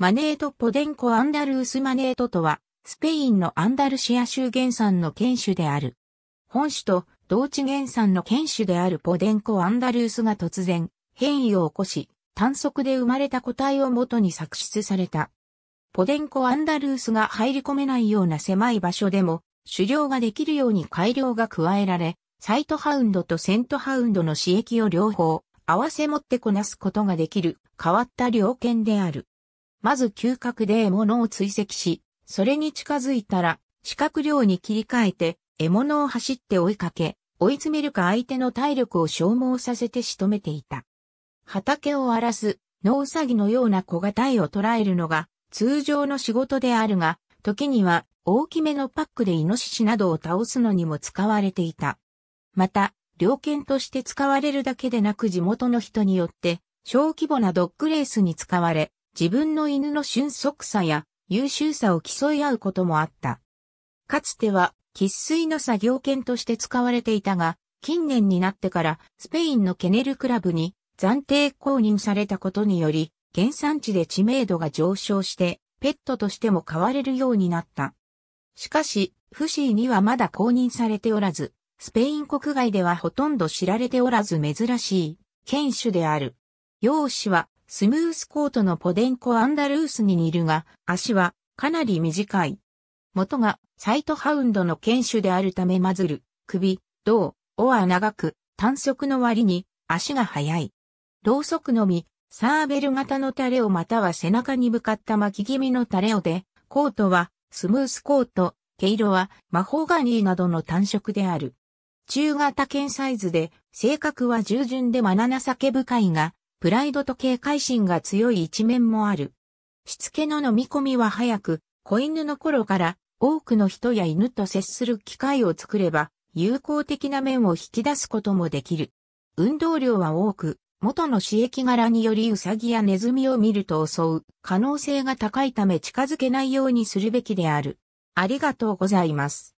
マネート・ポデンコ・アンダルース・マネートとは、スペインのアンダルシア州原産の犬種である。本種と同地原産の犬種であるポデンコ・アンダルースが突然、変異を起こし、単足で生まれた個体を元に作出された。ポデンコ・アンダルースが入り込めないような狭い場所でも、狩猟ができるように改良が加えられ、サイトハウンドとセントハウンドの刺激を両方合わせ持ってこなすことができる変わった猟犬である。まず嗅覚で獲物を追跡し、それに近づいたら、視覚量に切り替えて、獲物を走って追いかけ、追い詰めるか相手の体力を消耗させて仕留めていた。畑を荒らす、ノウサギのような小型いを捉えるのが、通常の仕事であるが、時には大きめのパックでイノシシなどを倒すのにも使われていた。また、猟犬として使われるだけでなく地元の人によって、小規模なドッグレースに使われ、自分の犬の俊足さや優秀さを競い合うこともあった。かつては、喫水の作業犬として使われていたが、近年になってからスペインのケネルクラブに暫定公認されたことにより、原産地で知名度が上昇して、ペットとしても飼われるようになった。しかし、フシーにはまだ公認されておらず、スペイン国外ではほとんど知られておらず珍しい、犬種である。容姿はスムースコートのポデンコ・アンダルースに似るが、足はかなり短い。元がサイトハウンドの犬種であるためマズル、首、胴、尾は長く、短足の割に足が速い。ろうそくのみ、サーベル型のタレをまたは背中に向かった巻き気味のタレをで、コートはスムースコート、毛色はマホガニーなどの単色である。中型犬サイズで、性格は従順でマナな酒深いが、プライドと警戒心が強い一面もある。しつけの飲み込みは早く、子犬の頃から多くの人や犬と接する機会を作れば、友好的な面を引き出すこともできる。運動量は多く、元の刺激柄によりウサギやネズミを見ると襲う可能性が高いため近づけないようにするべきである。ありがとうございます。